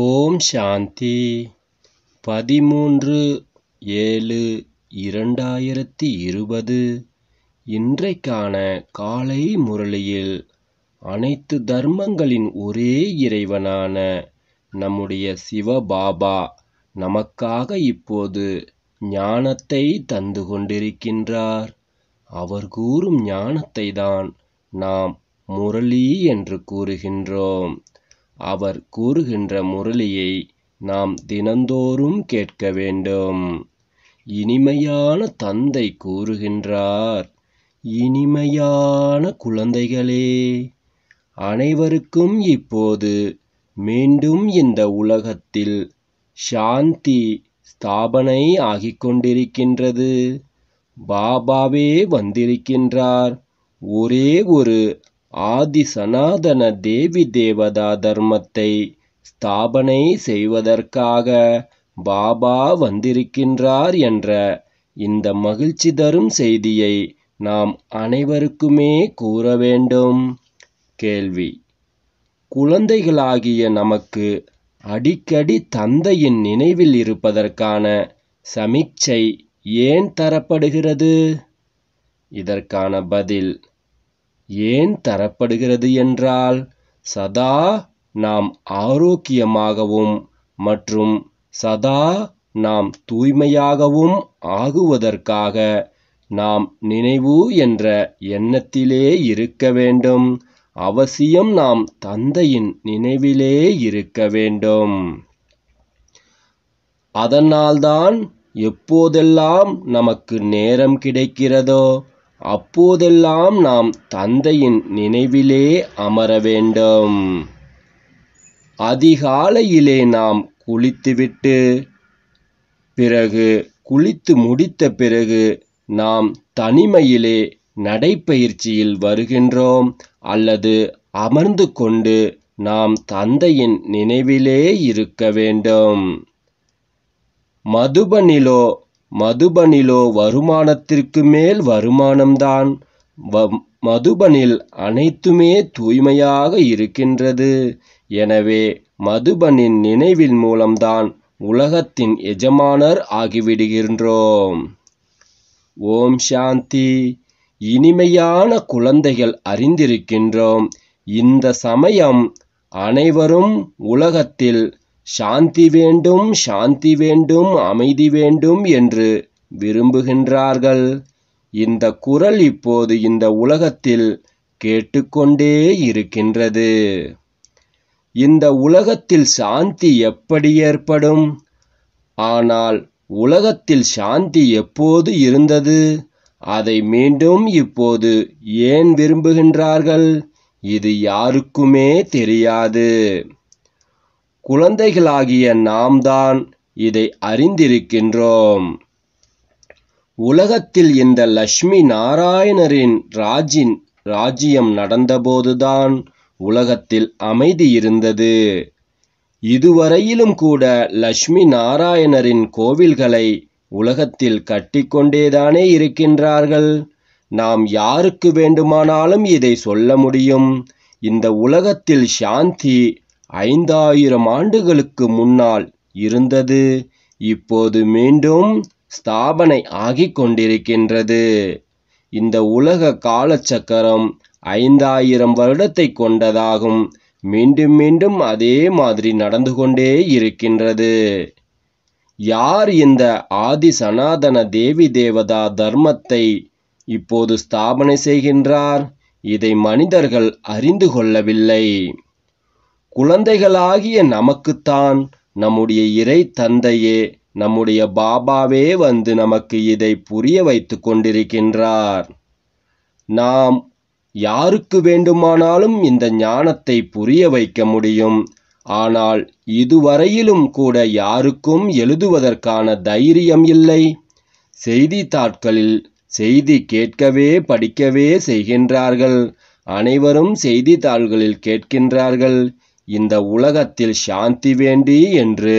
ஓம் சாந்தி பதிமூன்று ஏழு இரண்டாயிரத்தி இருபது இன்றைக்கான காலை முரளியில் அனைத்து தர்மங்களின் ஒரே இறைவனான நம்முடைய சிவபாபா நமக்காக இப்போது ஞானத்தை தந்து கொண்டிருக்கின்றார் அவர் கூறும் ஞானத்தை தான் நாம் முரளி என்று கூறுகின்றோம் அவர் கூறுகின்ற முரளியை நாம் தினந்தோறும் கேட்க வேண்டும் இனிமையான தந்தை கூறுகின்றார் இனிமையான குழந்தைகளே அனைவருக்கும் இப்போது மீண்டும் இந்த உலகத்தில் சாந்தி ஸ்தாபனை ஆகிக் கொண்டிருக்கின்றது பாபாவே வந்திருக்கின்றார் ஒரே ஒரு ஆதி சனாதன தேவி தேவதா தர்மத்தை ஸ்தாபனை செய்வதற்காக பாபா வந்திருக்கின்றார் என்ற இந்த மகிழ்ச்சி தரும் செய்தியை நாம் அனைவருக்குமே கூற வேண்டும் கேள்வி குழந்தைகளாகிய நமக்கு அடிக்கடி தந்தையின் நினைவில் இருப்பதற்கான சமிக்சை ஏன் தரப்படுகிறது இதற்கான பதில் ஏன் தரப்படுகிறது என்றால் சதா நாம் ஆரோக்கியமாகவும் மற்றும் சதா நாம் தூய்மையாகவும் ஆகுவதற்காக நாம் நினைவு என்ற எண்ணத்திலே இருக்க வேண்டும் அவசியம் நாம் தந்தையின் நினைவிலே இருக்க வேண்டும் அதனால்தான் எப்போதெல்லாம் நமக்கு நேரம் கிடைக்கிறதோ அப்போதெல்லாம் நாம் தந்தையின் நினைவிலே அமர வேண்டும் அதிகாலையிலே நாம் குளித்துவிட்டு பிறகு குளித்து முடித்த பிறகு நாம் தனிமையிலே நடைப்பயிற்சியில் வருகின்றோம் அல்லது அமர்ந்து கொண்டு நாம் தந்தையின் நினைவிலே இருக்க வேண்டும் மதுபனிலோ மதுபனிலோ வருமானத்திற்கு மேல் வருமானம்தான் மதுபனில் அனைத்துமே தூய்மையாக இருக்கின்றது எனவே மதுபனின் நினைவின் மூலம்தான் உலகத்தின் எஜமானர் ஆகிவிடுகின்றோம் ஓம் சாந்தி இனிமையான குழந்தைகள் அறிந்திருக்கின்றோம் இந்த சமயம் அனைவரும் உலகத்தில் சாந்தி வேண்டும் சாந்தி வேண்டும் அமைதி வேண்டும் என்று விரும்புகின்றார்கள் இந்த குரல் இப்போது இந்த உலகத்தில் கேட்டுக்கொண்டே இருக்கின்றது இந்த உலகத்தில் சாந்தி எப்படி ஏற்படும் ஆனால் உலகத்தில் சாந்தி எப்போது இருந்தது அதை மீண்டும் இப்போது ஏன் விரும்புகின்றார்கள் இது யாருக்குமே தெரியாது குழந்தைகளாகிய நாம் தான் இதை அறிந்திருக்கின்றோம் உலகத்தில் இந்த லட்சுமி நாராயணரின் ராஜின் ராஜ்யம் நடந்தபோதுதான் உலகத்தில் அமைதி இருந்தது இதுவரையிலும் கூட லட்சுமி நாராயணரின் கோவில்களை உலகத்தில் கட்டிக்கொண்டேதானே இருக்கின்றார்கள் நாம் யாருக்கு வேண்டுமானாலும் இதை சொல்ல முடியும் இந்த உலகத்தில் சாந்தி ஐந்தாயிரம் ஆண்டுகளுக்கு முன்னால் இருந்தது இப்போது மீண்டும் ஸ்தாபனை ஆகிக் கொண்டிருக்கின்றது இந்த உலக காலச்சக்கரம் ஐந்தாயிரம் வருடத்தை கொண்டதாகும் மீண்டும் மீண்டும் அதே மாதிரி நடந்து கொண்டே இருக்கின்றது யார் இந்த ஆதி சனாதன தேவி தேவதா தர்மத்தை இப்போது ஸ்தாபனை செய்கின்றார் இதை மனிதர்கள் அறிந்து கொள்ளவில்லை குழந்தைகளாகிய நமக்குத்தான் நம்முடைய இறை தந்தையே நம்முடைய பாபாவே வந்து நமக்கு இதை புரிய வைத்து கொண்டிருக்கின்றார் நாம் யாருக்கு வேண்டுமானாலும் இந்த ஞானத்தை புரிய வைக்க முடியும் ஆனால் இதுவரையிலும் கூட யாருக்கும் எழுதுவதற்கான தைரியம் இல்லை செய்தித்தாட்களில் செய்தி கேட்கவே படிக்கவே செய்கின்றார்கள் அனைவரும் செய்தித்தாள்களில் கேட்கின்றார்கள் இந்த உலகத்தில் சாந்தி வேண்டி என்று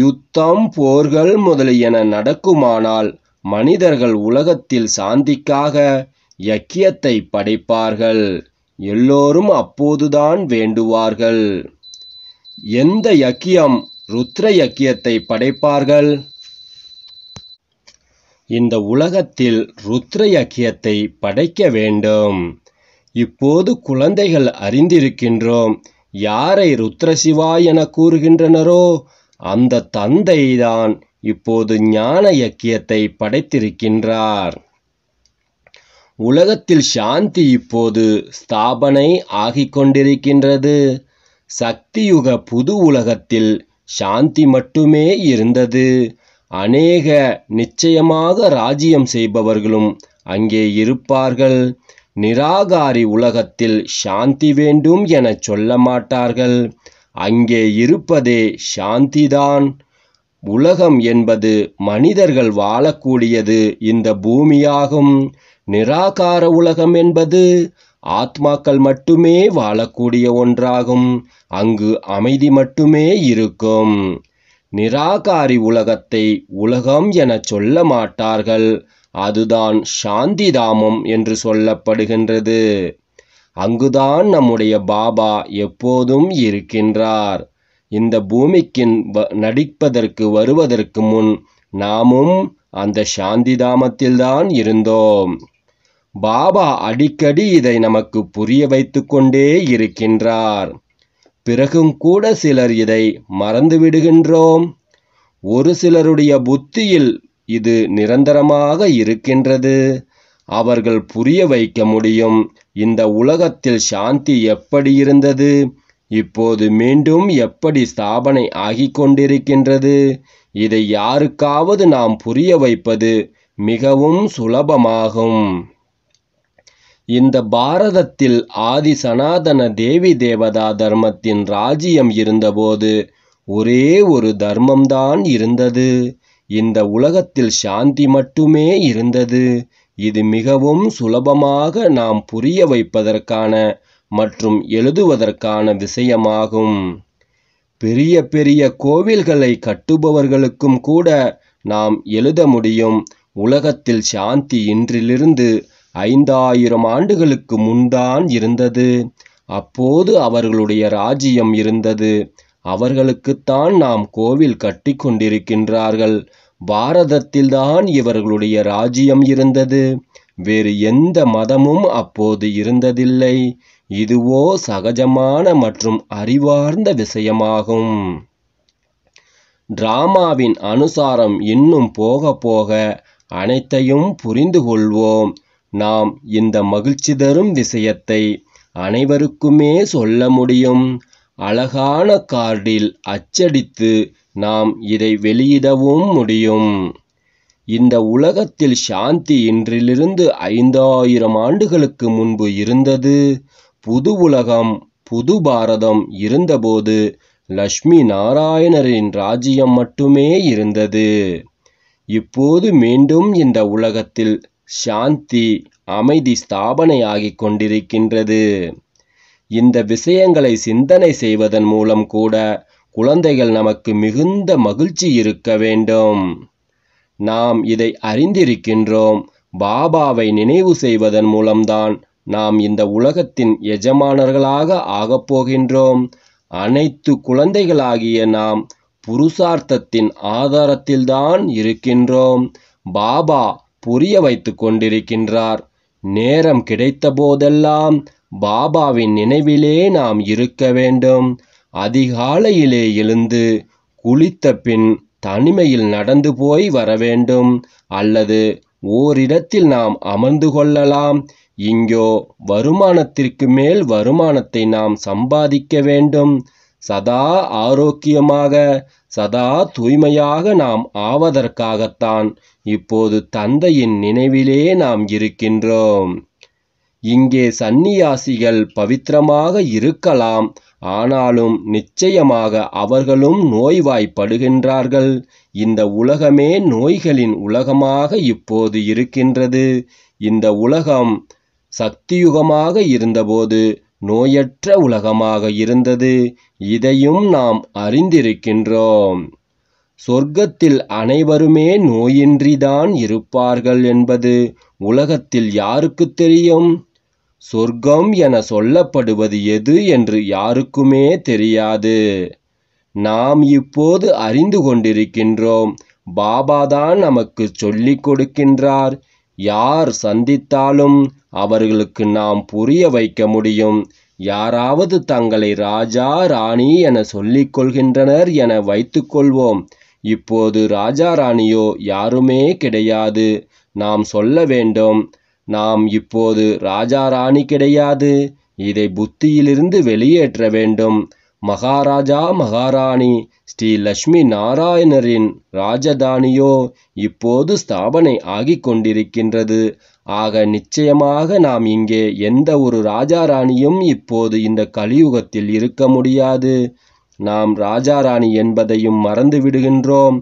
யுத்தம் போர்கள் முதலியன நடக்குமானால் மனிதர்கள் உலகத்தில் சாந்திக்காக யக்கியத்தை படைப்பார்கள் எல்லோரும் அப்போதுதான் வேண்டுவார்கள் எந்த யக்கியம் ருத்ர யக்கியத்தை படைப்பார்கள் இந்த உலகத்தில் ருத்ர யக்கியத்தை படைக்க வேண்டும் இப்போது குழந்தைகள் அறிந்திருக்கின்றோம் யாரை ருத்ரசிவா என கூறுகின்றனரோ அந்த தந்தைதான் இப்போது ஞான இயக்கியத்தை படைத்திருக்கின்றார் உலகத்தில் சாந்தி இப்போது ஸ்தாபனை ஆகிக் கொண்டிருக்கின்றது சக்தியுக புது உலகத்தில் சாந்தி மட்டுமே இருந்தது அநேக நிச்சயமாக ராஜ்யம் செய்பவர்களும் அங்கே இருப்பார்கள் நிராகாரி உலகத்தில் சாந்தி வேண்டும் என சொல்ல மாட்டார்கள் அங்கே இருப்பதே சாந்திதான் உலகம் என்பது மனிதர்கள் வாழக்கூடியது இந்த பூமியாகும் நிராகார உலகம் என்பது ஆத்மாக்கள் மட்டுமே வாழக்கூடிய ஒன்றாகும் அங்கு அமைதி மட்டுமே இருக்கும் நிராகாரி உலகத்தை உலகம் என சொல்ல மாட்டார்கள் அதுதான் சாந்தி தாமம் என்று சொல்லப்படுகின்றது அங்குதான் நம்முடைய பாபா எப்போதும் இருக்கின்றார் இந்த பூமிக்கு நடிப்பதற்கு வருவதற்கு முன் நாமும் அந்த சாந்தி தாமத்தில்தான் இருந்தோம் பாபா அடிக்கடி இதை நமக்கு புரிய வைத்து கொண்டே இருக்கின்றார் பிறகும் கூட சிலர் இதை மறந்து விடுகின்றோம் ஒரு சிலருடைய புத்தியில் இது நிரந்தரமாக இருக்கின்றது அவர்கள் புரிய வைக்க முடியும் இந்த உலகத்தில் சாந்தி எப்படி இருந்தது இப்போது மீண்டும் எப்படி ஸ்தாபனை ஆகி கொண்டிருக்கின்றது இதை யாருக்காவது நாம் புரிய வைப்பது மிகவும் சுலபமாகும் இந்த பாரதத்தில் ஆதி சனாதன தேவி தேவதா தர்மத்தின் ராஜ்யம் இருந்தபோது ஒரே ஒரு தர்மம்தான் இருந்தது இந்த உலகத்தில் சாந்தி மட்டுமே இருந்தது இது மிகவும் சுலபமாக நாம் புரிய வைப்பதற்கான மற்றும் எழுதுவதற்கான விஷயமாகும் பெரிய பெரிய கோவில்களை கட்டுபவர்களுக்கும் கூட நாம் எழுத முடியும் உலகத்தில் சாந்தி இன்றிலிருந்து ஐந்தாயிரம் ஆண்டுகளுக்கு முன்தான் இருந்தது அப்போது அவர்களுடைய ராஜ்யம் இருந்தது அவர்களுக்குத்தான் நாம் கோவில் கட்டி கொண்டிருக்கின்றார்கள் பாரதத்தில்தான் இவர்களுடைய ராஜ்யம் இருந்தது வேறு எந்த மதமும் அப்போது இருந்ததில்லை இதுவோ சகஜமான மற்றும் அறிவார்ந்த விஷயமாகும் டிராமாவின் அனுசாரம் இன்னும் போக போக அனைத்தையும் புரிந்து கொள்வோம் நாம் இந்த மகிழ்ச்சி தரும் விஷயத்தை அனைவருக்குமே சொல்ல முடியும் அழகான கார்டில் அச்சடித்து நாம் இதை வெளியிடவும் முடியும் இந்த உலகத்தில் சாந்தி இன்றிலிருந்து ஐந்தாயிரம் ஆண்டுகளுக்கு முன்பு இருந்தது புது உலகம் புது பாரதம் இருந்தபோது லக்ஷ்மி நாராயணரின் ராஜ்யம் மட்டுமே இருந்தது இப்போது மீண்டும் இந்த உலகத்தில் சாந்தி அமைதி ஸ்தாபனையாகிக் கொண்டிருக்கின்றது இந்த விஷயங்களை சிந்தனை செய்வதன் மூலம் கூட குழந்தைகள் நமக்கு மிகுந்த மகிழ்ச்சி இருக்க வேண்டும் நாம் இதை அறிந்திருக்கின்றோம் பாபாவை நினைவு செய்வதன் மூலம்தான் நாம் இந்த உலகத்தின் எஜமானர்களாக ஆகப்போகின்றோம் அனைத்து குழந்தைகளாகிய நாம் புருஷார்த்தத்தின் ஆதாரத்தில்தான் இருக்கின்றோம் பாபா புரிய வைத்து கொண்டிருக்கின்றார் நேரம் கிடைத்த போதெல்லாம் பாபாவின் நினைவிலே நாம் இருக்க வேண்டும் அதிகாலையிலே எழுந்து குளித்த பின் தனிமையில் நடந்து போய் வர வேண்டும் அல்லது ஓரிடத்தில் நாம் அமர்ந்து கொள்ளலாம் இங்கோ வருமானத்திற்கு மேல் வருமானத்தை நாம் சம்பாதிக்க வேண்டும் சதா ஆரோக்கியமாக சதா தூய்மையாக நாம் ஆவதற்காகத்தான் இப்போது தந்தையின் நினைவிலே நாம் இருக்கின்றோம் இங்கே சன்னியாசிகள் பவித்திரமாக இருக்கலாம் ஆனாலும் நிச்சயமாக அவர்களும் நோய்வாய்ப்படுகின்றார்கள் இந்த உலகமே நோய்களின் உலகமாக இப்போது இருக்கின்றது இந்த உலகம் சக்தியுகமாக இருந்தபோது நோயற்ற உலகமாக இருந்தது இதையும் நாம் அறிந்திருக்கின்றோம் சொர்க்கத்தில் அனைவருமே நோயின்றிதான் இருப்பார்கள் என்பது உலகத்தில் யாருக்கு தெரியும் சொர்க்கம் என சொல்லப்படுவது எது என்று யாருக்குமே தெரியாது நாம் இப்போது அறிந்து கொண்டிருக்கின்றோம் பாபா தான் நமக்கு சொல்லிக் கொடுக்கின்றார் யார் சந்தித்தாலும் அவர்களுக்கு நாம் புரிய வைக்க முடியும் யாராவது தங்களை ராஜா ராணி என சொல்லிக் கொள்கின்றனர் என வைத்துக்கொள்வோம் இப்போது ராஜா ராணியோ யாருமே கிடையாது நாம் சொல்ல வேண்டும் நாம் இப்போது ராஜா ராணி கிடையாது இதை புத்தியிலிருந்து வெளியேற்ற வேண்டும் மகாராஜா மகாராணி ஸ்ரீ லட்சுமி நாராயணரின் ராஜதானியோ இப்போது ஸ்தாபனை ஆகிக் கொண்டிருக்கின்றது ஆக நிச்சயமாக நாம் இங்கே எந்த ஒரு ராஜா ராணியும் இப்போது இந்த கலியுகத்தில் இருக்க முடியாது நாம் ராஜா ராணி என்பதையும் மறந்து விடுகின்றோம்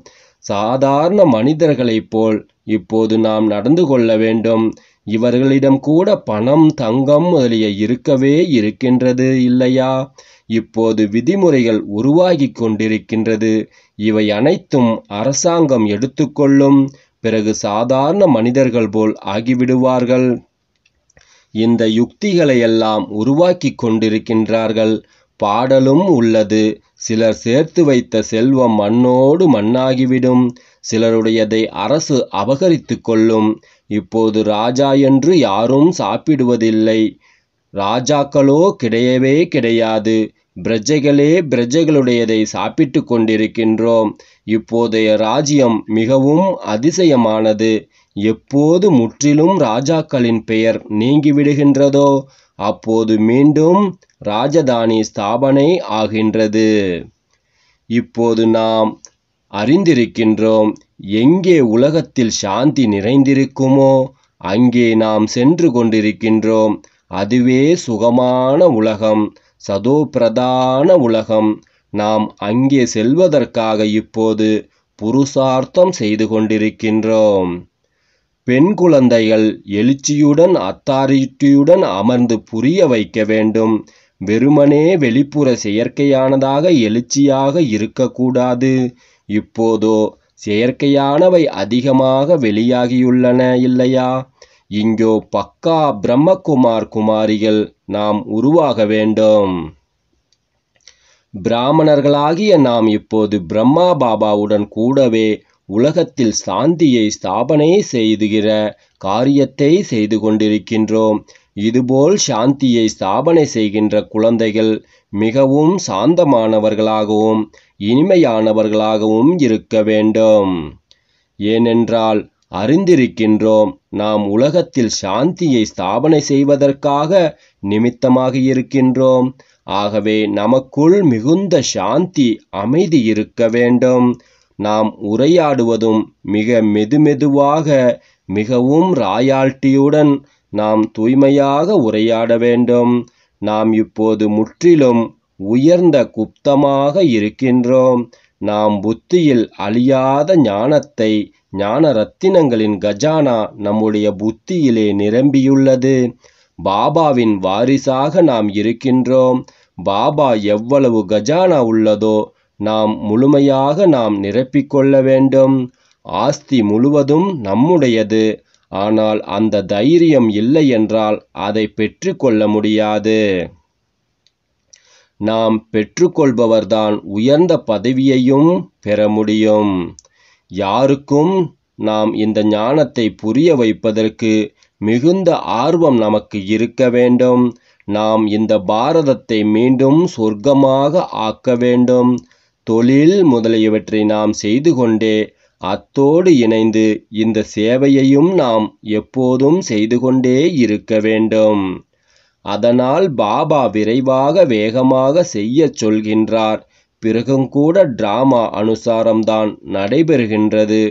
சாதாரண மனிதர்களைப் போல் இப்போது நாம் நடந்து கொள்ள வேண்டும் இவர்களிடம் கூட பணம் தங்கம் முதலிய இருக்கவே இருக்கின்றது இல்லையா இப்போது விதிமுறைகள் உருவாகி கொண்டிருக்கின்றது இவை அனைத்தும் அரசாங்கம் எடுத்துக்கொள்ளும் பிறகு சாதாரண மனிதர்கள் போல் ஆகிவிடுவார்கள் இந்த யுக்திகளை எல்லாம் உருவாக்கி கொண்டிருக்கின்றார்கள் பாடலும் உள்ளது சிலர் சேர்த்து வைத்த செல்வம் மண்ணோடு மண்ணாகிவிடும் சிலருடையதை அரசு அபகரித்து கொள்ளும் இப்போது ராஜா என்று யாரும் சாப்பிடுவதில்லை ராஜாக்களோ கிடையவே கிடையாது பிரஜைகளே பிரஜைகளுடையதை சாப்பிட்டு கொண்டிருக்கின்றோம் இப்போதைய ராஜ்யம் மிகவும் அதிசயமானது எப்போது முற்றிலும் ராஜாக்களின் பெயர் நீங்கிவிடுகின்றதோ அப்போது மீண்டும் ராஜதானி ஸ்தாபனை ஆகின்றது இப்போது நாம் அறிந்திருக்கின்றோம் எங்கே உலகத்தில் சாந்தி நிறைந்திருக்குமோ அங்கே நாம் சென்று கொண்டிருக்கின்றோம் அதுவே சுகமான உலகம் சதோபிரதான உலகம் நாம் அங்கே செல்வதற்காக இப்போது புருஷார்த்தம் செய்து கொண்டிருக்கின்றோம் பெண் குழந்தைகள் எழுச்சியுடன் அத்தாரிட்டியுடன் அமர்ந்து புரிய வைக்க வேண்டும் வெறுமனே வெளிப்புற செயற்கையானதாக எழுச்சியாக இருக்கக்கூடாது இப்போதோ செயற்கையானவை அதிகமாக வெளியாகியுள்ளன இல்லையா இங்கோ பக்கா பிரம்மகுமார் குமாரிகள் நாம் உருவாக வேண்டும் பிராமணர்களாகிய நாம் இப்போது பிரம்மா பாபாவுடன் கூடவே உலகத்தில் சாந்தியை ஸ்தாபனை செய்துகிற காரியத்தை செய்து கொண்டிருக்கின்றோம் இதுபோல் சாந்தியை ஸ்தாபனை செய்கின்ற குழந்தைகள் மிகவும் சாந்தமானவர்களாகவும் இனிமையானவர்களாகவும் இருக்க வேண்டும் ஏனென்றால் அறிந்திருக்கின்றோம் நாம் உலகத்தில் சாந்தியை ஸ்தாபனை செய்வதற்காக நிமித்தமாக இருக்கின்றோம் ஆகவே நமக்குள் மிகுந்த சாந்தி அமைதி இருக்க வேண்டும் நாம் உரையாடுவதும் மிக மெதுமெதுவாக மிகவும் ராயாழ்ட்டியுடன் நாம் தூய்மையாக உரையாட வேண்டும் நாம் இப்போது முற்றிலும் உயர்ந்த குப்தமாக இருக்கின்றோம் நாம் புத்தியில் அழியாத ஞானத்தை ஞான ரத்தினங்களின் கஜானா நம்முடைய புத்தியிலே நிரம்பியுள்ளது பாபாவின் வாரிசாக நாம் இருக்கின்றோம் பாபா எவ்வளவு கஜானா உள்ளதோ நாம் முழுமையாக நாம் நிரப்பிக்கொள்ள வேண்டும் ஆஸ்தி முழுவதும் நம்முடையது ஆனால் அந்த தைரியம் இல்லை என்றால் அதை பெற்றுக்கொள்ள முடியாது நாம் பெற்றுக்கொள்பவர்தான் உயர்ந்த பதவியையும் பெற முடியும் யாருக்கும் நாம் இந்த ஞானத்தை புரிய வைப்பதற்கு மிகுந்த ஆர்வம் நமக்கு இருக்க வேண்டும் நாம் இந்த பாரதத்தை மீண்டும் சொர்க்கமாக ஆக்க வேண்டும் தொழில் முதலியவற்றை நாம் செய்து கொண்டே அத்தோடு இணைந்து இந்த சேவையையும் நாம் எப்போதும் செய்து கொண்டே இருக்க வேண்டும் அதனால் பாபா விரைவாக வேகமாக செய்ய சொல்கின்றார் பிறகும் கூட டிராமா அனுசாரம்தான் நடைபெறுகின்றது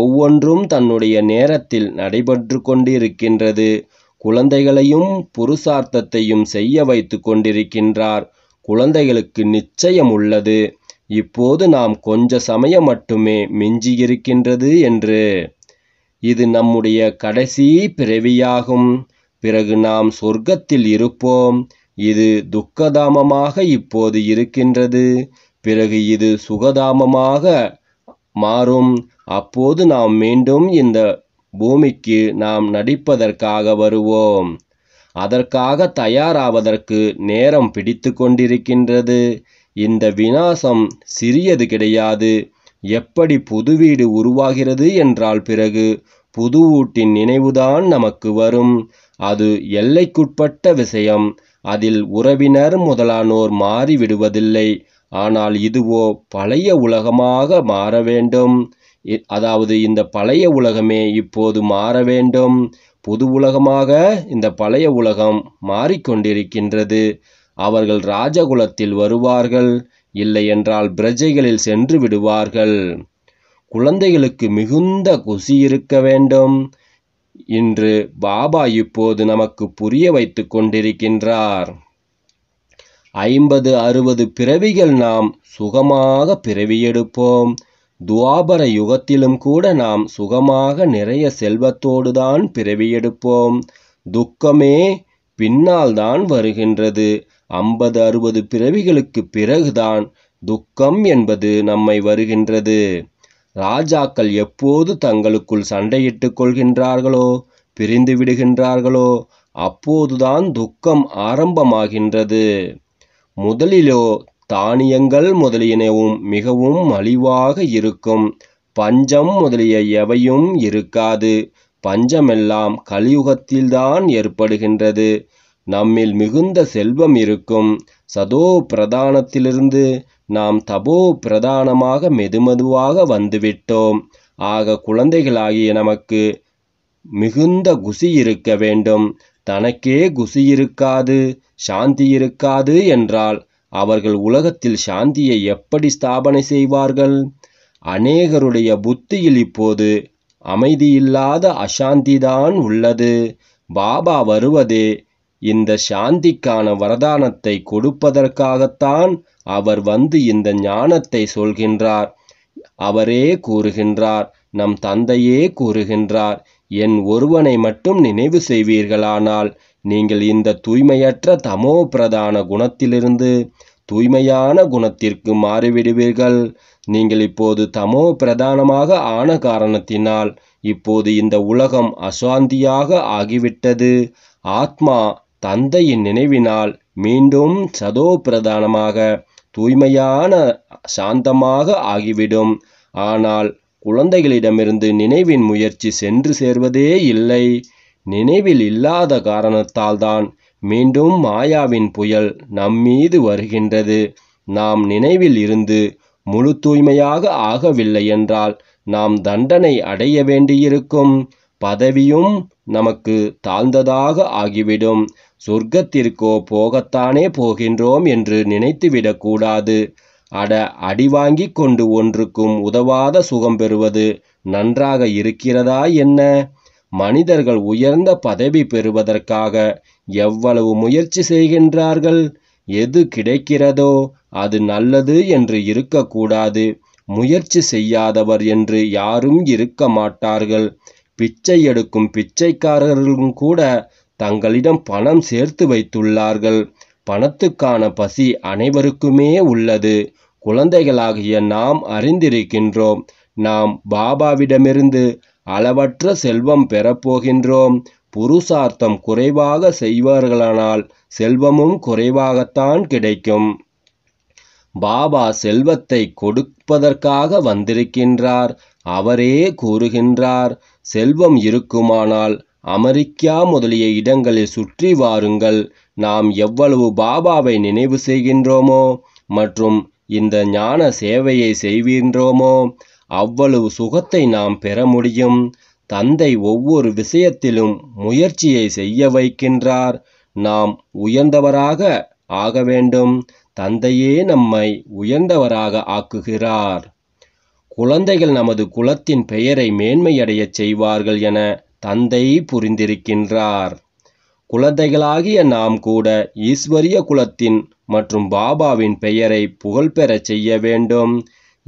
ஒவ்வொன்றும் தன்னுடைய நேரத்தில் நடைபெற்று கொண்டிருக்கின்றது குழந்தைகளையும் புருஷார்த்தத்தையும் செய்ய வைத்து கொண்டிருக்கின்றார் குழந்தைகளுக்கு நிச்சயம் உள்ளது இப்போது நாம் கொஞ்ச சமயம் மட்டுமே மிஞ்சியிருக்கின்றது என்று இது நம்முடைய கடைசி பிறவியாகும் பிறகு நாம் சொர்க்கத்தில் இருப்போம் இது துக்கதாமமாக இப்போது இருக்கின்றது பிறகு இது சுகதாமமாக மாறும் அப்போது நாம் மீண்டும் இந்த பூமிக்கு நாம் நடிப்பதற்காக வருவோம் அதற்காக தயாராவதற்கு நேரம் பிடித்து கொண்டிருக்கின்றது இந்த விநாசம் சிறியது கிடையாது எப்படி புது வீடு உருவாகிறது என்றால் பிறகு புது ஊட்டின் நினைவுதான் நமக்கு வரும் அது எல்லைக்குட்பட்ட விஷயம் அதில் உறவினர் முதலானோர் மாறிவிடுவதில்லை ஆனால் இதுவோ பழைய உலகமாக மாற வேண்டும் அதாவது இந்த பழைய உலகமே இப்போது மாற வேண்டும் புது உலகமாக இந்த பழைய உலகம் மாறிக்கொண்டிருக்கின்றது அவர்கள் ராஜகுலத்தில் வருவார்கள் இல்லையென்றால் பிரஜைகளில் சென்று விடுவார்கள் குழந்தைகளுக்கு மிகுந்த குசி இருக்க வேண்டும் இன்று பாபா இப்போது நமக்கு புரிய வைத்து கொண்டிருக்கின்றார் ஐம்பது அறுபது பிறவிகள் நாம் சுகமாக பிறவியெடுப்போம் துவாபர யுகத்திலும் கூட நாம் சுகமாக நிறைய செல்வத்தோடு தான் பிறவியெடுப்போம் துக்கமே பின்னால் தான் வருகின்றது ஐம்பது அறுபது பிறவிகளுக்கு பிறகுதான் துக்கம் என்பது நம்மை வருகின்றது ராஜாக்கள் எப்போது தங்களுக்குள் சண்டையிட்டுக் கொள்கின்றார்களோ பிரிந்து விடுகின்றார்களோ அப்போதுதான் துக்கம் ஆரம்பமாகின்றது முதலிலோ தானியங்கள் முதலியனவும் மிகவும் மலிவாக இருக்கும் பஞ்சம் முதலிய எவையும் இருக்காது பஞ்சமெல்லாம் கலியுகத்தில்தான் ஏற்படுகின்றது நம்மில் மிகுந்த செல்வம் இருக்கும் சதோ பிரதானத்திலிருந்து நாம் தபோ பிரதானமாக மெதுமெதுவாக வந்துவிட்டோம் ஆக குழந்தைகளாகிய நமக்கு மிகுந்த குசி இருக்க வேண்டும் தனக்கே குசி இருக்காது சாந்தி இருக்காது என்றால் அவர்கள் உலகத்தில் சாந்தியை எப்படி ஸ்தாபனை செய்வார்கள் அநேகருடைய புத்தியில் இப்போது அமைதியில்லாத அசாந்திதான் உள்ளது பாபா வருவதே இந்த சாந்திக்கான வரதானத்தை கொடுப்பதற்காகத்தான் அவர் வந்து இந்த ஞானத்தை சொல்கின்றார் அவரே கூறுகின்றார் நம் தந்தையே கூறுகின்றார் என் ஒருவனை மட்டும் நினைவு செய்வீர்களானால் நீங்கள் இந்த தூய்மையற்ற தமோ பிரதான குணத்திலிருந்து தூய்மையான குணத்திற்கு மாறிவிடுவீர்கள் நீங்கள் இப்போது தமோ பிரதானமாக ஆன காரணத்தினால் இப்போது இந்த உலகம் அசாந்தியாக ஆகிவிட்டது ஆத்மா தந்தையின் நினைவினால் மீண்டும் சதோ பிரதானமாக தூய்மையான சாந்தமாக ஆகிவிடும் ஆனால் குழந்தைகளிடமிருந்து நினைவின் முயற்சி சென்று சேர்வதே இல்லை நினைவில் இல்லாத காரணத்தால் தான் மீண்டும் மாயாவின் புயல் நம்மீது வருகின்றது நாம் நினைவில் இருந்து முழு தூய்மையாக ஆகவில்லை என்றால் நாம் தண்டனை அடைய வேண்டியிருக்கும் பதவியும் நமக்கு தாழ்ந்ததாக ஆகிவிடும் சொர்க்கத்திற்கோ போகத்தானே போகின்றோம் என்று நினைத்துவிடக் கூடாது அட அடி வாங்கி கொண்டு ஒன்றுக்கும் உதவாத சுகம் பெறுவது நன்றாக இருக்கிறதா என்ன மனிதர்கள் உயர்ந்த பதவி பெறுவதற்காக எவ்வளவு முயற்சி செய்கின்றார்கள் எது கிடைக்கிறதோ அது நல்லது என்று இருக்கக்கூடாது முயற்சி செய்யாதவர் என்று யாரும் இருக்க மாட்டார்கள் பிச்சை எடுக்கும் பிச்சைக்காரர்களும் கூட தங்களிடம் பணம் சேர்த்து வைத்துள்ளார்கள் பணத்துக்கான பசி அனைவருக்குமே உள்ளது குழந்தைகளாகிய நாம் அறிந்திருக்கின்றோம் நாம் பாபாவிடமிருந்து அளவற்ற செல்வம் பெறப்போகின்றோம் புருஷார்த்தம் குறைவாக செய்வார்களானால் செல்வமும் குறைவாகத்தான் கிடைக்கும் பாபா செல்வத்தை கொடுப்பதற்காக வந்திருக்கின்றார் அவரே கூறுகின்றார் செல்வம் இருக்குமானால் அமெரிக்கா முதலிய இடங்களை சுற்றி வாருங்கள் நாம் எவ்வளவு பாபாவை நினைவு செய்கின்றோமோ மற்றும் இந்த ஞான சேவையை செய்கின்றோமோ அவ்வளவு சுகத்தை நாம் பெற முடியும் தந்தை ஒவ்வொரு விஷயத்திலும் முயற்சியை செய்ய வைக்கின்றார் நாம் உயர்ந்தவராக ஆக வேண்டும் தந்தையே நம்மை உயர்ந்தவராக ஆக்குகிறார் குழந்தைகள் நமது குலத்தின் பெயரை மேன்மையடையச் செய்வார்கள் என தந்தை புரிந்திருக்கின்றார் குழந்தைகளாகிய நாம் கூட ஈஸ்வரிய குலத்தின் மற்றும் பாபாவின் பெயரை புகழ்பெறச் செய்ய வேண்டும்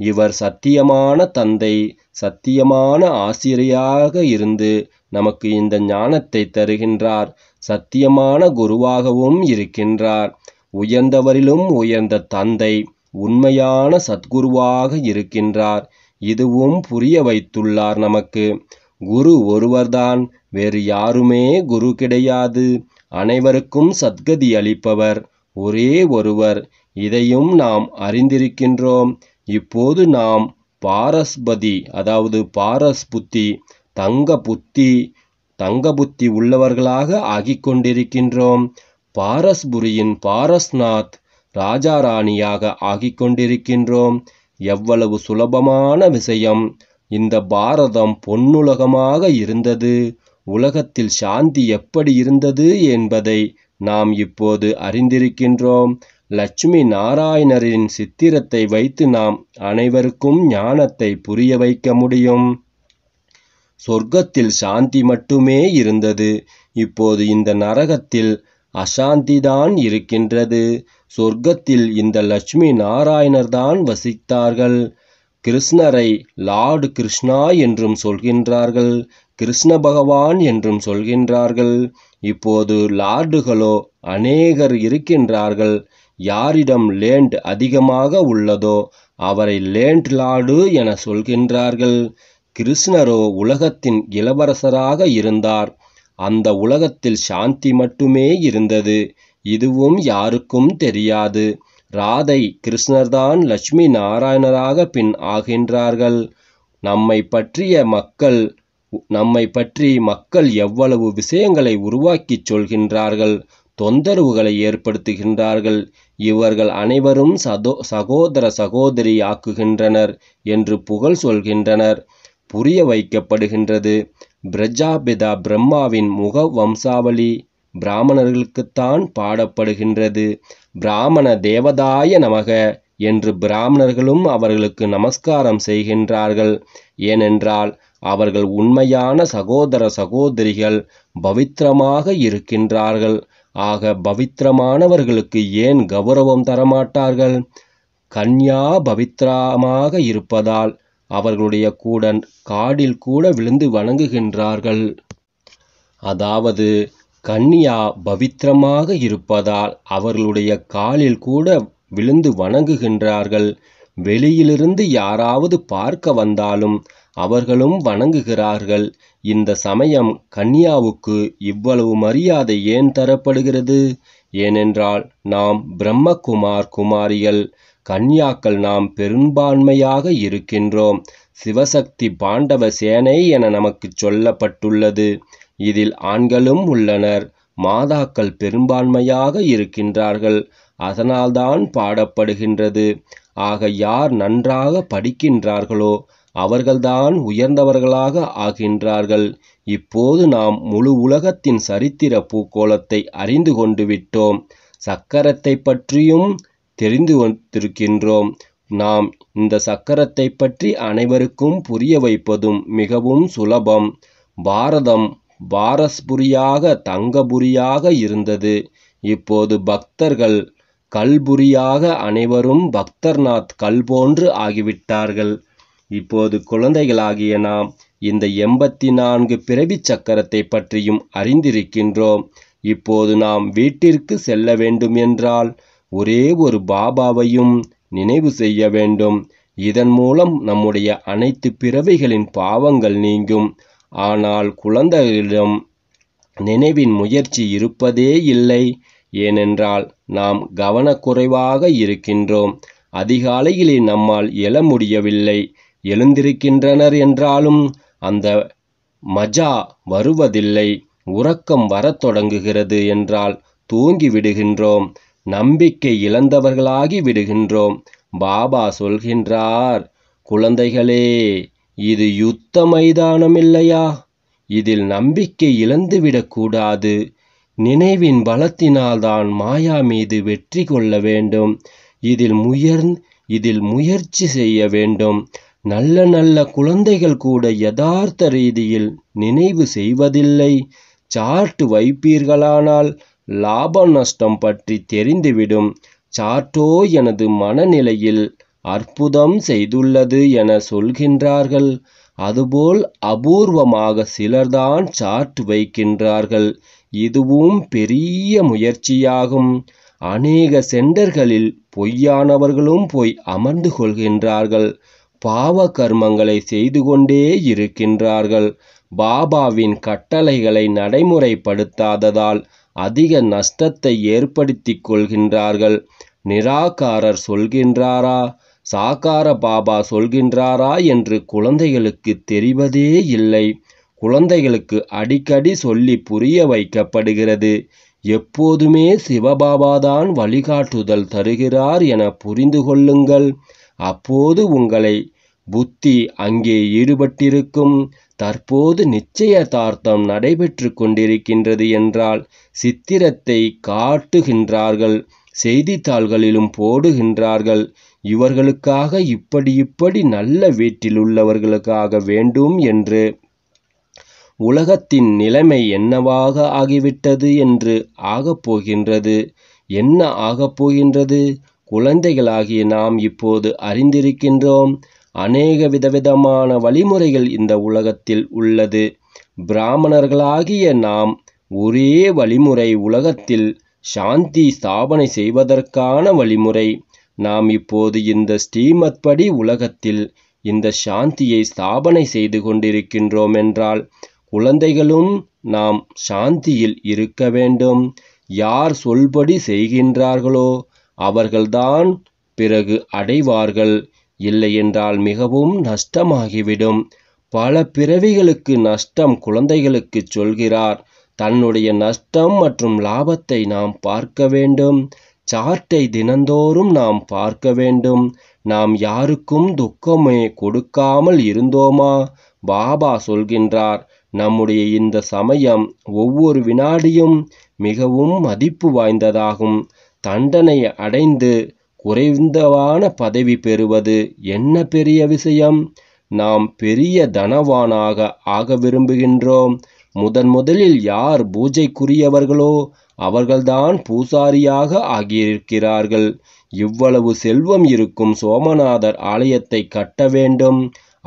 இவர் சத்தியமான தந்தை சத்தியமான ஆசிரியராக இருந்து நமக்கு இந்த ஞானத்தை தருகின்றார் சத்தியமான குருவாகவும் இருக்கின்றார் உயர்ந்தவரிலும் உயர்ந்த தந்தை உண்மையான சத்குருவாக இருக்கின்றார் இதுவும் புரிய வைத்துள்ளார் நமக்கு குரு ஒருவர்தான் வேறு யாருமே குரு கிடையாது அனைவருக்கும் சத்கதி அளிப்பவர் ஒரே ஒருவர் இதையும் நாம் அறிந்திருக்கின்றோம் இப்போது நாம் பாரஸ்பதி அதாவது பாரஸ் புத்தி தங்க புத்தி தங்க புத்தி உள்ளவர்களாக ஆகிக்கொண்டிருக்கின்றோம் பாரஸ்புரியின் பாரஸ்நாத் ராஜாராணியாக ஆகிக்கொண்டிருக்கின்றோம் எவ்வளவு சுலபமான விஷயம் இந்த பாரதம் பொன்னுலகமாக இருந்தது உலகத்தில் சாந்தி எப்படி இருந்தது என்பதை நாம் இப்போது அறிந்திருக்கின்றோம் லட்சுமி நாராயணரின் சித்திரத்தை வைத்து நாம் அனைவருக்கும் ஞானத்தை புரிய வைக்க முடியும் சொர்க்கத்தில் சாந்தி மட்டுமே இருந்தது இப்போது இந்த நரகத்தில் அசாந்திதான் இருக்கின்றது சொர்க்கத்தில் இந்த லட்சுமி நாராயணர் தான் வசித்தார்கள் கிருஷ்ணரை லார்டு கிருஷ்ணா என்றும் சொல்கின்றார்கள் கிருஷ்ண பகவான் என்றும் சொல்கின்றார்கள் இப்போது லார்டுகளோ அநேகர் இருக்கின்றார்கள் யாரிடம் லேண்ட் அதிகமாக உள்ளதோ அவரை லேண்ட் லார்டு என சொல்கின்றார்கள் கிருஷ்ணரோ உலகத்தின் இளவரசராக இருந்தார் அந்த உலகத்தில் சாந்தி மட்டுமே இருந்தது இதுவும் யாருக்கும் தெரியாது ராதை கிருஷ்ணர்தான் லட்சுமி நாராயணராக பின் ஆகின்றார்கள் நம்மை பற்றிய மக்கள் நம்மை பற்றி மக்கள் எவ்வளவு விஷயங்களை உருவாக்கிச் சொல்கின்றார்கள் தொந்தரவுகளை ஏற்படுத்துகின்றார்கள் இவர்கள் அனைவரும் சதோ சகோதர சகோதரி ஆக்குகின்றனர் என்று புகழ் சொல்கின்றனர் புரிய வைக்கப்படுகின்றது பிரஜாபிதா பிரம்மாவின் முக வம்சாவளி பிராமணர்களுக்குத்தான் பாடப்படுகின்றது பிராமண தேவதாய நமக என்று பிராமணர்களும் அவர்களுக்கு நமஸ்காரம் செய்கின்றார்கள் ஏனென்றால் அவர்கள் உண்மையான சகோதர சகோதரிகள் பவித்திரமாக இருக்கின்றார்கள் ஆக பவித்திரமானவர்களுக்கு ஏன் கௌரவம் தரமாட்டார்கள் கன்யா பவித்திரமாக இருப்பதால் அவர்களுடைய கூட காடில் கூட விழுந்து வணங்குகின்றார்கள் அதாவது கன்யா பவித்திரமாக இருப்பதால் அவர்களுடைய காலில் கூட விழுந்து வணங்குகின்றார்கள் வெளியிலிருந்து யாராவது பார்க்க வந்தாலும் அவர்களும் வணங்குகிறார்கள் இந்த சமயம் கன்யாவுக்கு இவ்வளவு மரியாதை ஏன் தரப்படுகிறது ஏனென்றால் நாம் பிரம்மகுமார் குமாரிகள் கன்யாக்கள் நாம் பெரும்பான்மையாக இருக்கின்றோம் சிவசக்தி பாண்டவ சேனை என நமக்கு சொல்லப்பட்டுள்ளது இதில் ஆண்களும் உள்ளனர் மாதாக்கள் பெரும்பான்மையாக இருக்கின்றார்கள் அதனால்தான் பாடப்படுகின்றது ஆக யார் நன்றாக படிக்கின்றார்களோ அவர்கள்தான் உயர்ந்தவர்களாக ஆகின்றார்கள் இப்போது நாம் முழு உலகத்தின் சரித்திர பூகோளத்தை அறிந்து கொண்டு விட்டோம் சக்கரத்தை பற்றியும் தெரிந்து கொண்டிருக்கின்றோம் நாம் இந்த சக்கரத்தை பற்றி அனைவருக்கும் புரிய வைப்பதும் மிகவும் சுலபம் பாரதம் வாரஸ்புரியாக தங்கபுரியாக இருந்தது. இப்போது பக்தர்கள் கல்புரியாக அனைவரும் பக்தர்நாத் கல் போன்று ஆகிவிட்டார்கள். இப்போது குழந்தைகளாகிய நாம் இந்த எண்பத்தி நான்கு பிறவி சக்கரத்தை பற்றியும் அறிந்திருக்கின்றோம். இப்போது நாம் வீட்டிற்கு செல்ல வேண்டும் என்றால் ஒரே ஒரு பாபாவையும் நினைவு செய்ய வேண்டும். இதன் மூலம் நம்முடைய அனைத்து பிறவிகளின் பாவங்கள் நீங்கும். ஆனால் குழந்தைகளிடம் நினைவின் முயற்சி இருப்பதே இல்லை ஏனென்றால் நாம் கவனக்குறைவாக இருக்கின்றோம் அதிகாலையிலே நம்மால் எழ முடியவில்லை எழுந்திருக்கின்றனர் என்றாலும் அந்த மஜா வருவதில்லை உறக்கம் வரத் தொடங்குகிறது என்றால் தூங்கி விடுகின்றோம் நம்பிக்கை இழந்தவர்களாகி விடுகின்றோம் பாபா சொல்கின்றார் குழந்தைகளே இது யுத்த மைதானம் இல்லையா இதில் நம்பிக்கை இழந்துவிடக்கூடாது நினைவின் பலத்தினால்தான் மாயா மீது வெற்றி கொள்ள வேண்டும் இதில் முயர் இதில் முயற்சி செய்ய வேண்டும் நல்ல நல்ல குழந்தைகள் கூட யதார்த்த ரீதியில் நினைவு செய்வதில்லை சார்ட் வைப்பீர்களானால் லாப நஷ்டம் பற்றி தெரிந்துவிடும் சார்ட்டோ எனது மனநிலையில் அற்புதம் செய்துள்ளது என சொல்கின்றார்கள் அதுபோல் அபூர்வமாக சிலர்தான் சார்ட் வைக்கின்றார்கள் இதுவும் பெரிய முயற்சியாகும் அநேக சென்டர்களில் பொய்யானவர்களும் போய் அமர்ந்து கொள்கின்றார்கள் பாவ கர்மங்களை செய்து கொண்டே இருக்கின்றார்கள் பாபாவின் கட்டளைகளை நடைமுறைப்படுத்தாததால் அதிக நஷ்டத்தை ஏற்படுத்தி கொள்கின்றார்கள் நிராகாரர் சொல்கின்றாரா சாக்கார பாபா சொல்கின்றாரா என்று குழந்தைகளுக்கு தெரிவதே இல்லை குழந்தைகளுக்கு அடிக்கடி சொல்லி புரிய வைக்கப்படுகிறது எப்போதுமே சிவபாபாதான் வழிகாட்டுதல் தருகிறார் என புரிந்து கொள்ளுங்கள் அப்போது உங்களை புத்தி அங்கே ஈடுபட்டிருக்கும் தற்போது நிச்சயதார்த்தம் நடைபெற்று கொண்டிருக்கின்றது என்றால் சித்திரத்தை காட்டுகின்றார்கள் செய்தித்தாள்களிலும் போடுகின்றார்கள் இவர்களுக்காக இப்படி இப்படி நல்ல வீட்டில் உள்ளவர்களுக்காக வேண்டும் என்று உலகத்தின் நிலைமை என்னவாக ஆகிவிட்டது என்று ஆகப்போகின்றது என்ன ஆகப்போகின்றது குழந்தைகளாகிய நாம் இப்போது அறிந்திருக்கின்றோம் அநேக விதவிதமான வழிமுறைகள் இந்த உலகத்தில் உள்ளது பிராமணர்களாகிய நாம் ஒரே வழிமுறை உலகத்தில் சாந்தி ஸ்தாபனை செய்வதற்கான வழிமுறை நாம் இப்போது இந்த ஸ்ரீமத் படி உலகத்தில் இந்த சாந்தியை ஸ்தாபனை செய்து கொண்டிருக்கின்றோம் என்றால் குழந்தைகளும் நாம் சாந்தியில் இருக்க வேண்டும் யார் சொல்படி செய்கின்றார்களோ அவர்கள்தான் பிறகு அடைவார்கள் இல்லையென்றால் மிகவும் நஷ்டமாகிவிடும் பல பிறவிகளுக்கு நஷ்டம் குழந்தைகளுக்கு சொல்கிறார் தன்னுடைய நஷ்டம் மற்றும் லாபத்தை நாம் பார்க்க வேண்டும் சார்ட்டை தினந்தோறும் நாம் பார்க்க வேண்டும் நாம் யாருக்கும் துக்கமே கொடுக்காமல் இருந்தோமா பாபா சொல்கின்றார் நம்முடைய இந்த சமயம் ஒவ்வொரு வினாடியும் மிகவும் மதிப்பு வாய்ந்ததாகும் தண்டனை அடைந்து குறைந்தவான பதவி பெறுவது என்ன பெரிய விஷயம் நாம் பெரிய தனவானாக ஆக விரும்புகின்றோம் முதன் முதலில் யார் பூஜைக்குரியவர்களோ அவர்கள்தான் பூசாரியாக ஆகியிருக்கிறார்கள் இவ்வளவு செல்வம் இருக்கும் சோமநாதர் ஆலயத்தை கட்ட வேண்டும்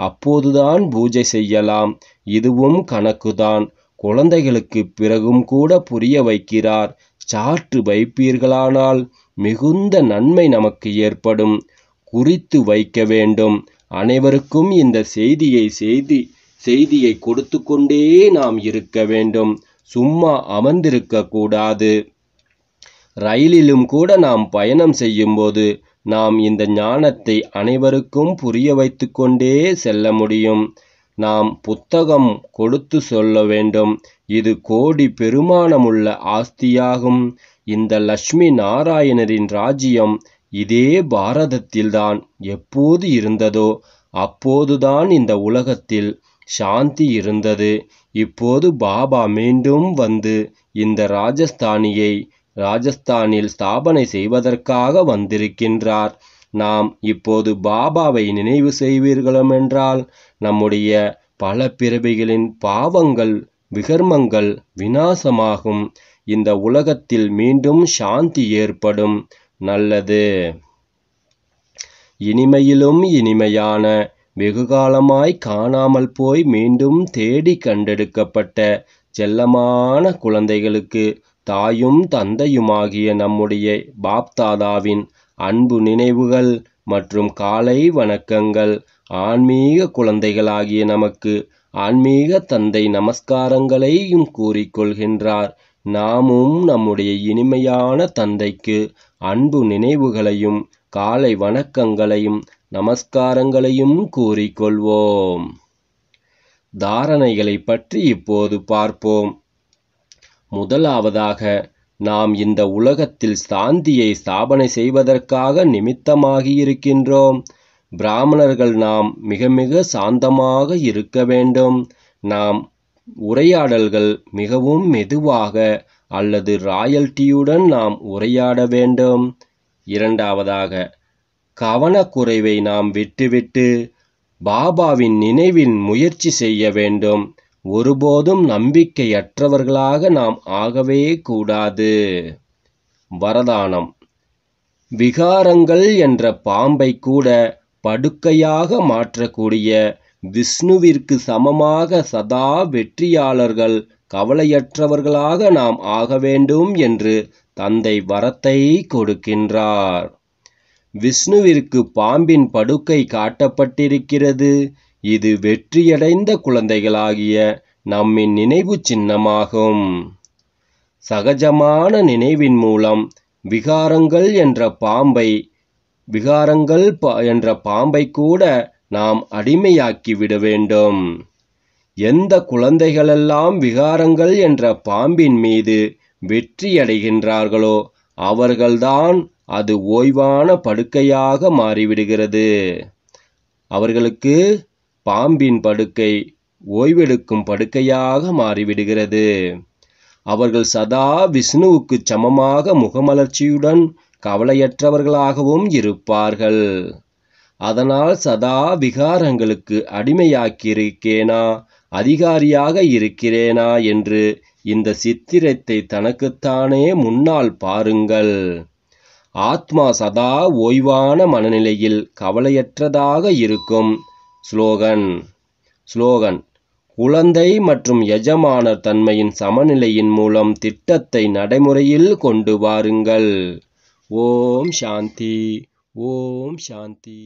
அப்போதுதான் பூஜை செய்யலாம் இதுவும் கணக்குதான் குழந்தைகளுக்கு பிறகும் கூட புரிய வைக்கிறார் சாற்று வைப்பீர்களானால் மிகுந்த நன்மை நமக்கு ஏற்படும் குறித்து வைக்க வேண்டும் அனைவருக்கும் இந்த செய்தியை செய்தி செய்தியை கொடுத்து கொண்டே நாம் இருக்க வேண்டும் சும்மா அமர்ந்திருக்க கூடாது ரயிலிலும் கூட நாம் பயணம் செய்யும்போது நாம் இந்த ஞானத்தை அனைவருக்கும் புரிய வைத்து கொண்டே செல்ல முடியும் நாம் புத்தகம் கொடுத்து சொல்ல வேண்டும் இது கோடி பெருமானமுள்ள ஆஸ்தியாகும் இந்த லட்சுமி நாராயணரின் ராஜ்யம் இதே பாரதத்தில்தான் எப்போது இருந்ததோ அப்போதுதான் இந்த உலகத்தில் சாந்தி இருந்தது இப்போது பாபா மீண்டும் வந்து இந்த ராஜஸ்தானியை ராஜஸ்தானில் ஸ்தாபனை செய்வதற்காக வந்திருக்கின்றார் நாம் இப்போது பாபாவை நினைவு செய்வீர்களென்றால் நம்முடைய பல பிறவிகளின் பாவங்கள் விகர்மங்கள் விநாசமாகும் இந்த உலகத்தில் மீண்டும் சாந்தி ஏற்படும் நல்லது இனிமையிலும் இனிமையான வெகுகாலமாய் காணாமல் போய் மீண்டும் தேடி கண்டெடுக்கப்பட்ட செல்லமான குழந்தைகளுக்கு தாயும் தந்தையுமாகிய நம்முடைய பாப்தாதாவின் அன்பு நினைவுகள் மற்றும் காலை வணக்கங்கள் ஆன்மீக குழந்தைகளாகிய நமக்கு ஆன்மீக தந்தை நமஸ்காரங்களையும் கூறிக்கொள்கின்றார் நாமும் நம்முடைய இனிமையான தந்தைக்கு அன்பு நினைவுகளையும் காலை வணக்கங்களையும் நமஸ்காரங்களையும் கூறிக்கொள்வோம் தாரணைகளை பற்றி இப்போது பார்ப்போம் முதலாவதாக நாம் இந்த உலகத்தில் சாந்தியை ஸ்தாபனை செய்வதற்காக நிமித்தமாகியிருக்கின்றோம் பிராமணர்கள் நாம் மிக மிக சாந்தமாக இருக்க வேண்டும் நாம் உரையாடல்கள் மிகவும் மெதுவாக அல்லது ராயல்ட்டியுடன் நாம் உரையாட வேண்டும் இரண்டாவதாக கவனக்குறைவை நாம் விட்டுவிட்டு பாபாவின் நினைவில் முயற்சி செய்ய வேண்டும் ஒருபோதும் நம்பிக்கையற்றவர்களாக நாம் ஆகவே கூடாது வரதானம் விகாரங்கள் என்ற பாம்பை கூட படுக்கையாக மாற்றக்கூடிய விஷ்ணுவிற்கு சமமாக சதா வெற்றியாளர்கள் கவலையற்றவர்களாக நாம் ஆக வேண்டும் என்று தந்தை வரத்தை கொடுக்கின்றார் விஷ்ணுவிற்கு பாம்பின் படுக்கை காட்டப்பட்டிருக்கிறது இது வெற்றியடைந்த குழந்தைகளாகிய நம்மின் நினைவு சின்னமாகும் சகஜமான நினைவின் மூலம் விகாரங்கள் என்ற பாம்பை விகாரங்கள் என்ற பாம்பை கூட நாம் அடிமையாக்கிவிட வேண்டும் எந்த குழந்தைகளெல்லாம் விகாரங்கள் என்ற பாம்பின் மீது வெற்றியடைகின்றார்களோ அவர்கள்தான் அது ஓய்வான படுக்கையாக மாறிவிடுகிறது அவர்களுக்கு பாம்பின் படுக்கை ஓய்வெடுக்கும் படுக்கையாக மாறிவிடுகிறது அவர்கள் சதா விஷ்ணுவுக்கு சமமாக முகமலர்ச்சியுடன் கவலையற்றவர்களாகவும் இருப்பார்கள் அதனால் சதா விகாரங்களுக்கு அடிமையாக்கியிருக்கேனா அதிகாரியாக இருக்கிறேனா என்று இந்த சித்திரத்தை தனக்குத்தானே முன்னால் பாருங்கள் ஆத்மா சதா ஓய்வான மனநிலையில் கவலையற்றதாக இருக்கும் ஸ்லோகன் ஸ்லோகன் குழந்தை மற்றும் எஜமானர் தன்மையின் சமநிலையின் மூலம் திட்டத்தை நடைமுறையில் கொண்டு வாருங்கள் ஓம் சாந்தி ஓம் சாந்தி